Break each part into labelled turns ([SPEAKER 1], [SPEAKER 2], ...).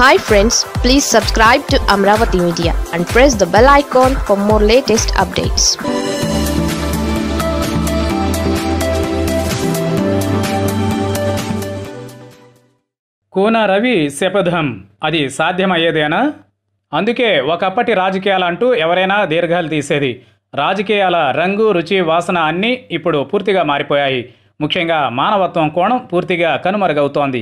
[SPEAKER 1] hi friends please subscribe to Amaravati media and press the bell icon for more latest updates Kona Ravi శపథం అది సాధ్యమయ్యేదేనా అందుకే ఒకప్పటి రాజకీయాలు అంటూ ఎవరైనా దీర్ఘాలు తీసేది రాజకీయాల రంగు రుచి వాసన అన్నీ ఇప్పుడు పూర్తిగా మారిపోయాయి ముఖ్యంగా మానవత్వం కోణం పూర్తిగా కనుమరుగవుతోంది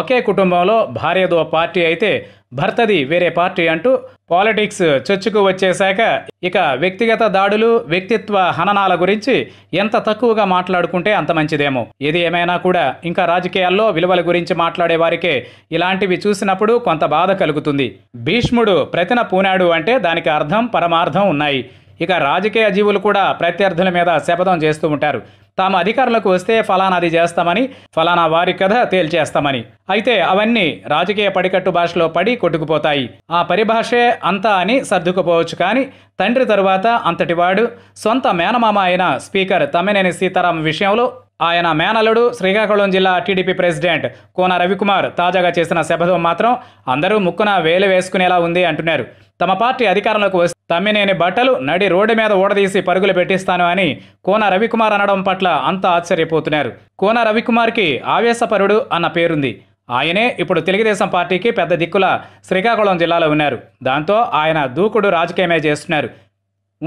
[SPEAKER 1] ఒకే కుటుంబంలో భార్యదో పార్టీ అయితే భర్తది వేరే పార్టీ అంటూ పాలిటిక్స్ చొచ్చుకు వచ్చేశాక ఇక వ్యక్తిగత దాడులు వ్యక్తిత్వ హననాల గురించి ఎంత తక్కువగా మాట్లాడుకుంటే అంత మంచిదేమో ఏది ఏమైనా కూడా ఇంకా రాజకీయాల్లో విలువల గురించి మాట్లాడే వారికే ఇలాంటివి చూసినప్పుడు కొంత బాధ కలుగుతుంది భీష్ముడు ప్రతిన పూనాడు అంటే దానికి అర్థం పరమార్థం ఉన్నాయి ఇక రాజకీయ జీవులు కూడా ప్రత్యర్థుల మీద శపథం చేస్తూ ఉంటారు తాము అధికారులకు వస్తే ఫలానాది చేస్తామని ఫలానా వారి కథ తేల్చేస్తామని అయితే అవన్నీ రాజకీయ పడికట్టు భాషలో పడి కొట్టుకుపోతాయి ఆ పరిభాషే అంతా అని సర్దుకుపోవచ్చు కానీ తండ్రి తరువాత అంతటివాడు సొంత మేనమామ అయిన స్పీకర్ తమ్మినేని సీతారాం విషయంలో ఆయన మేనలుడు శ్రీకాకుళం జిల్లా టీడీపీ ప్రెసిడెంట్ కోన రవికుమార్ తాజాగా చేసిన శపథం మాత్రం అందరూ ముక్కున వేలు వేసుకునేలా ఉంది అంటున్నారు తమ పార్టీ అధికారంలోకి వస్తే తమ్మినేని బట్టలు నడి రోడ్డు మీద ఊడదీసి పరుగులు పెట్టిస్తాను అని కోన రవికుమార్ అనడం పట్ల అంత ఆశ్చర్యపోతున్నారు కోన రవికుమార్కి ఆవేశపరుడు అన్న పేరుంది ఆయనే ఇప్పుడు తెలుగుదేశం పార్టీకి పెద్ద దిక్కుల శ్రీకాకుళం జిల్లాలో ఉన్నారు దాంతో ఆయన దూకుడు రాజకీయమే చేస్తున్నారు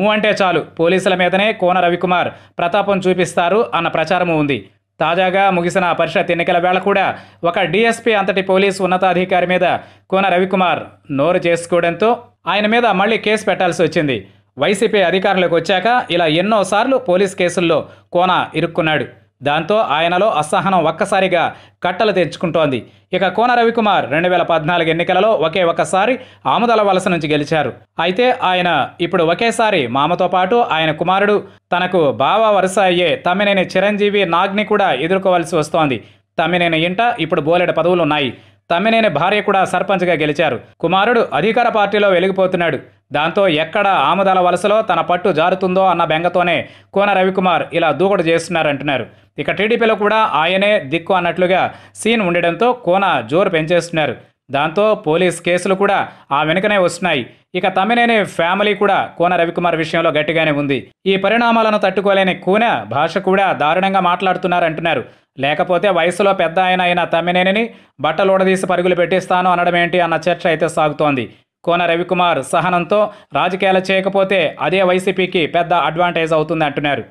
[SPEAKER 1] ఊ అంటే చాలు పోలీసుల మీదనే కోన రవికుమార్ ప్రతాపం చూపిస్తారు అన్న ప్రచారము ఉంది తాజాగా ముగిసిన పరిషత్ ఎన్నికల వేళ కూడా ఒక డీఎస్పీ అంతటి పోలీసు ఉన్నతాధికారి మీద కోన రవికుమార్ నోరు చేసుకోవడంతో ఆయన మీద మళ్ళీ కేసు పెట్టాల్సి వచ్చింది వైసీపీ అధికారులకు వచ్చాక ఇలా ఎన్నోసార్లు పోలీస్ కేసుల్లో కోన ఇరుక్కున్నాడు దాంతో ఆయనలో అసహనం ఒక్కసారిగా కట్టలు తెచ్చుకుంటోంది ఇక కోన రవికుమార్ రెండు వేల పద్నాలుగు ఎన్నికలలో ఒకే ఒక్కసారి ఆముదల వలస నుంచి గెలిచారు అయితే ఆయన ఇప్పుడు ఒకేసారి మామతో పాటు ఆయన కుమారుడు తనకు బావ వరుస అయ్యే తమ్మినేని చిరంజీవి నాగ్ని కూడా ఎదుర్కోవాల్సి వస్తోంది తమ్మినేని ఇంట ఇప్పుడు బోలెడ ఉన్నాయి తమ్మినేని భార్య కూడా సర్పంచ్గా గెలిచారు కుమారుడు అధికార పార్టీలో వెలిగిపోతున్నాడు దాంతో ఎక్కడ ఆముదాల వలసలో తన పట్టు జారుతుందో అన్న బెంగతోనే కోన రవికుమార్ ఇలా దూకుడు చేస్తున్నారంటున్నారు ఇక టీడీపీలో కూడా ఆయనే దిక్కు అన్నట్లుగా సీన్ ఉండడంతో కోన జోరు పెంచేస్తున్నారు దాంతో పోలీస్ కేసులు కూడా ఆ వెనుకనే వస్తున్నాయి ఇక తమ్మినేని ఫ్యామిలీ కూడా కోన రవికుమార్ విషయంలో గట్టిగానే ఉంది ఈ పరిణామాలను తట్టుకోలేని కూన భాష కూడా దారుణంగా మాట్లాడుతున్నారంటున్నారు లేకపోతే వయసులో పెద్ద ఆయన అయిన తమ్మినేనిని బట్టలు ఊడదీసి పరుగులు పెట్టిస్తాను అనడం ఏంటి అన్న చర్చ అయితే సాగుతోంది కోన రవికుమార్ సహనంతో రాజకీయాలు చేయకపోతే అదే వైసీపీకి పెద్ద అడ్వాంటేజ్ అవుతుంది అంటున్నారు